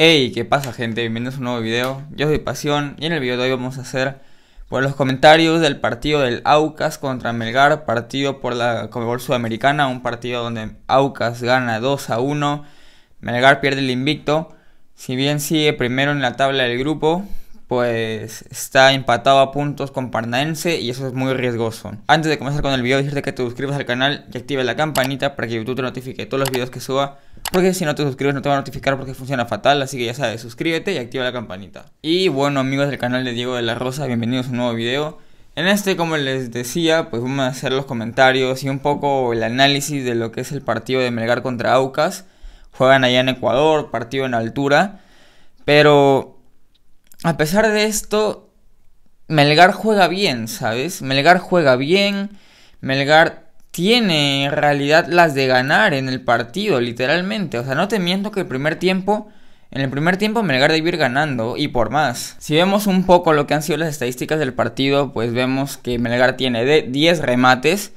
Hey, ¿qué pasa gente? Bienvenidos a un nuevo video. Yo soy Pasión y en el video de hoy vamos a hacer por pues, los comentarios del partido del Aucas contra Melgar, partido por la Comebol Sudamericana, un partido donde Aucas gana 2 a 1, Melgar pierde el invicto, si bien sigue primero en la tabla del grupo, pues está empatado a puntos con Parnaense y eso es muy riesgoso. Antes de comenzar con el video, decirte que te suscribas al canal y actives la campanita para que YouTube te notifique todos los videos que suba, porque si no te suscribes no te va a notificar porque funciona fatal, así que ya sabes, suscríbete y activa la campanita. Y bueno amigos del canal de Diego de la Rosa, bienvenidos a un nuevo video. En este, como les decía, pues vamos a hacer los comentarios y un poco el análisis de lo que es el partido de Melgar contra Aucas. Juegan allá en Ecuador, partido en altura, pero a pesar de esto, Melgar juega bien, ¿sabes? Melgar juega bien, Melgar tiene en realidad las de ganar en el partido, literalmente. O sea, no te miento que el primer tiempo... En el primer tiempo Melgar debe ir ganando y por más. Si vemos un poco lo que han sido las estadísticas del partido, pues vemos que Melgar tiene de 10 remates,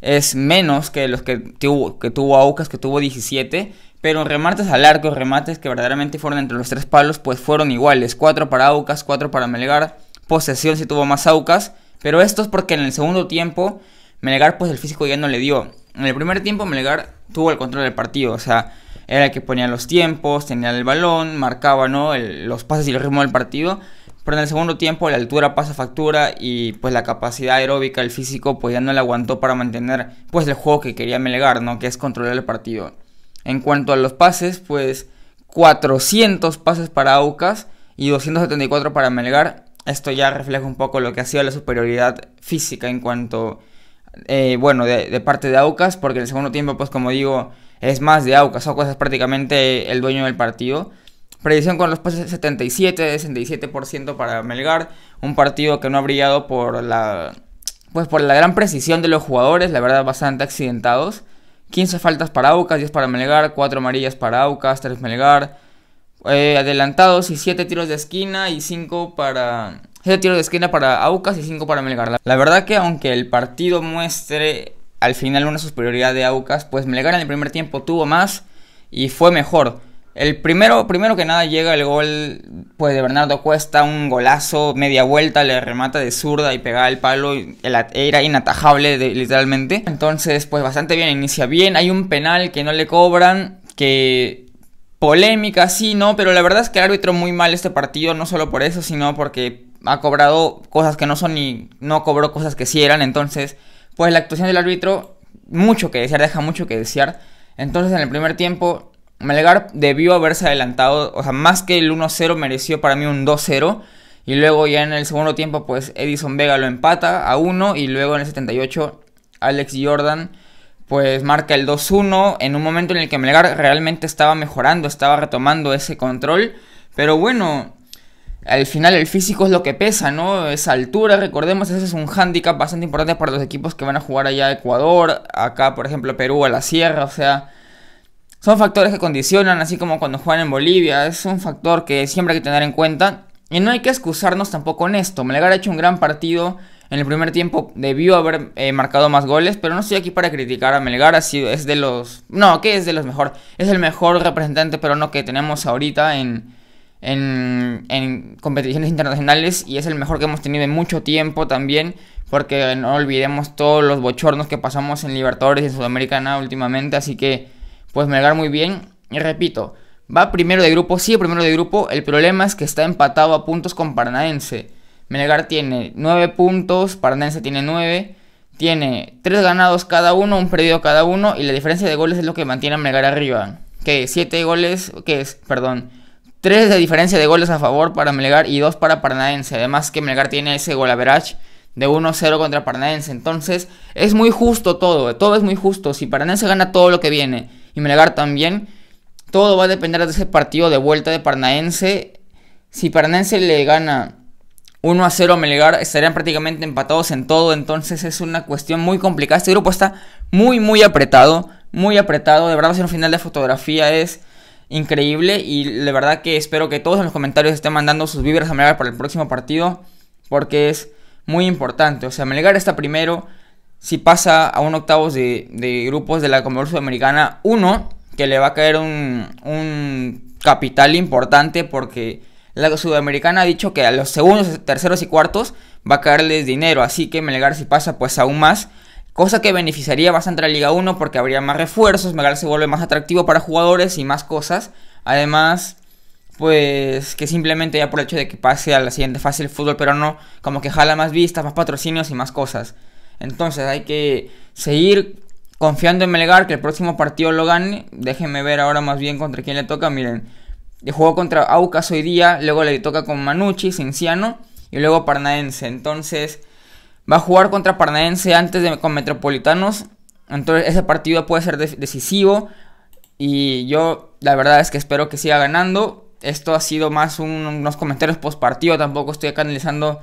es menos que los que tuvo, que tuvo Aucas, que tuvo 17, pero remates al arco, remates que verdaderamente fueron entre los tres palos, pues fueron iguales, 4 para Aucas, 4 para Melgar, posesión si tuvo más Aucas, pero esto es porque en el segundo tiempo Melgar pues el físico ya no le dio. En el primer tiempo Melgar tuvo el control del partido, o sea, era el que ponía los tiempos, tenía el balón, marcaba los pases y el ritmo del partido, pero en el segundo tiempo la altura pasa factura y pues la capacidad aeróbica, el físico, pues ya no le aguantó para mantener pues el juego que quería Melgar, ¿no? Que es controlar el partido. En cuanto a los pases, pues 400 pases para Aucas y 274 para Melgar. Esto ya refleja un poco lo que ha sido la superioridad física en cuanto, eh, bueno, de, de, parte de Aucas, porque en el segundo tiempo, pues como digo, es más de Aucas. Aucas es prácticamente el dueño del partido. Predicción con los pases 77, 67% para Melgar. Un partido que no ha brillado por la, pues por la gran precisión de los jugadores, la verdad bastante accidentados. 15 faltas para Aucas, 10 para Melgar, 4 amarillas para Aucas, 3 Melgar. Eh, adelantados y 7 tiros de esquina y 5 para... 7 tiros de esquina para Aucas y 5 para Melgar. La verdad que aunque el partido muestre al final una superioridad de Aucas, pues Melgar en el primer tiempo tuvo más y fue mejor. El primero, primero que nada llega el gol pues, de Bernardo Cuesta, un golazo, media vuelta, le remata de zurda y pegaba el palo, era inatajable de, literalmente. Entonces, pues bastante bien, inicia bien, hay un penal que no le cobran, que polémica, sí, no, pero la verdad es que el árbitro muy mal este partido, no solo por eso, sino porque ha cobrado cosas que no son y no cobró cosas que sí eran, entonces, pues la actuación del árbitro, mucho que desear, deja mucho que desear. Entonces en el primer tiempo Melgar debió haberse adelantado, o sea, más que el 1-0 mereció para mí un 2-0. Y luego ya en el segundo tiempo, pues Edison Vega lo empata a 1 y luego en el 78 Alex Jordan pues marca el 2-1 en un momento en el que Melgar realmente estaba mejorando, estaba retomando ese control, pero bueno, al final el físico es lo que pesa, ¿no? Esa altura, recordemos, ese es un hándicap bastante importante para los equipos que van a jugar allá a Ecuador, acá por ejemplo Perú a la Sierra, o sea, son factores que condicionan, así como cuando juegan en Bolivia, es un factor que siempre hay que tener en cuenta. Y no hay que excusarnos tampoco en esto. Melgar ha hecho un gran partido en el primer tiempo debió haber eh, marcado más goles, pero no estoy aquí para criticar a Melgar, ha sido, es de los... No, que es de los mejor? Es el mejor representante peruano que tenemos ahorita en, en, en, competiciones internacionales y es el mejor que hemos tenido en mucho tiempo también, porque no olvidemos todos los bochornos que pasamos en Libertadores y en Sudamericana últimamente, así que pues Melgar muy bien. Y repito, va primero de grupo, sí, primero de grupo. El problema es que está empatado a puntos con Paranaense. Melgar tiene 9 puntos, Paranaense tiene 9. Tiene 3 ganados cada uno, un perdido cada uno. Y la diferencia de goles es lo que mantiene a Melgar arriba. Que 7 goles, que es, perdón, 3 de diferencia de goles a favor para Melgar y 2 para Paranaense. Además que Melgar tiene ese gol average de 1-0 contra Paranaense. Entonces es muy justo todo, todo es muy justo. Si Paranaense gana todo lo que viene y Melgar también. Todo va a depender de ese partido de vuelta de Parnaense. Si Parnaense le gana 1 a 0 a Melgar, estarían prácticamente empatados en todo. Entonces es una cuestión muy complicada. Este grupo está muy, muy apretado. Muy apretado. De verdad hacer un final de fotografía. Es increíble. Y de verdad que espero que todos en los comentarios estén mandando sus vibras a Melgar para el próximo partido. Porque es muy importante. O sea, Melgar está primero si pasa a un octavos de, grupos de la Conmebol Sudamericana, uno, que le va a caer un, capital importante porque la Sudamericana ha dicho que a los segundos, terceros y cuartos va a caerles dinero, así que Melgar si pasa pues aún más, cosa que beneficiaría bastante a la Liga 1 porque habría más refuerzos, Melgar se vuelve más atractivo para jugadores y más cosas, además pues que simplemente ya por el hecho de que pase a la siguiente fase el fútbol pero no como que jala más vistas, más patrocinios y más cosas. Entonces hay que seguir confiando en Melgar que el próximo partido lo gane. Déjenme ver ahora más bien contra quién le toca. Miren, jugó contra Aucas hoy día, luego le toca con Manucci, Cinciano y luego Parnaense. Entonces va a jugar contra Parnaense antes de con Metropolitanos. Entonces ese partido puede ser decisivo y yo la verdad es que espero que siga ganando. Esto ha sido más unos comentarios post partido, tampoco estoy canalizando...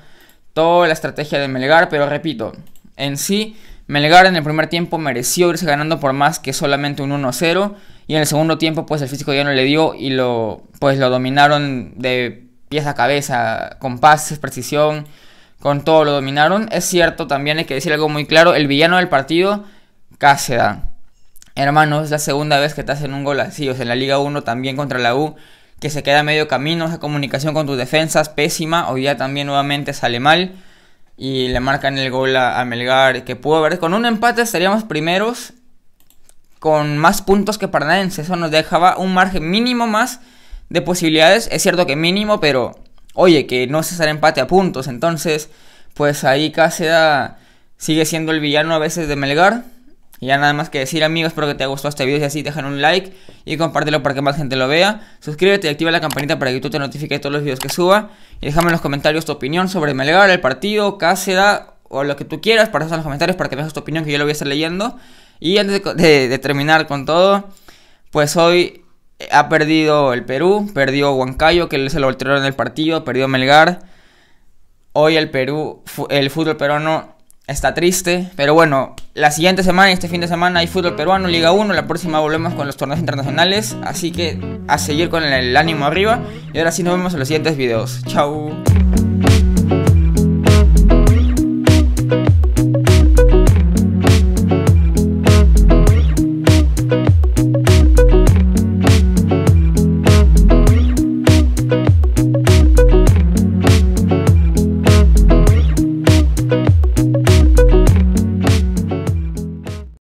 toda la estrategia de Melgar, pero repito, en sí, Melgar en el primer tiempo mereció irse ganando por más que solamente un 1-0 y en el segundo tiempo pues el físico ya no le dio y lo pues lo dominaron de pies a cabeza, con pases, precisión, con todo lo dominaron. Es cierto, también hay que decir algo muy claro, el villano del partido, Cáceres. Hermano, es la segunda vez que te hacen un gol así, o sea, en la Liga 1 también contra la U, que se queda medio camino, esa comunicación con tus defensas pésima, hoy ya también nuevamente sale mal y le marcan el gol a, Melgar, que pudo haber, con un empate estaríamos primeros con más puntos que Paranaense, eso nos dejaba un margen mínimo más de posibilidades, es cierto que mínimo, pero oye, que no se sale empate a puntos, entonces pues ahí casi sigue siendo el villano a veces de Melgar, y ya nada más que decir amigos, espero que te haya gustado este video, si así dejan un like y compártelo para que más gente lo vea. Suscríbete y activa la campanita para que YouTube te notifique de todos los videos que suba. Y déjame en los comentarios tu opinión sobre Melgar, el partido, Cáceres o lo que tú quieras, para en los comentarios para que veas tu opinión que yo lo voy a estar leyendo. Y antes de, terminar con todo, pues hoy eh, ha perdido el Perú, perdió Huancayo que se lo alteraron en el partido, perdió Melgar. Hoy el Perú, el fútbol peruano Está triste, pero bueno, la siguiente semana este fin de semana hay fútbol peruano, Liga 1, la próxima volvemos con los torneos internacionales, así que a seguir con el ánimo arriba y ahora sí nos vemos en los siguientes videos. Chao.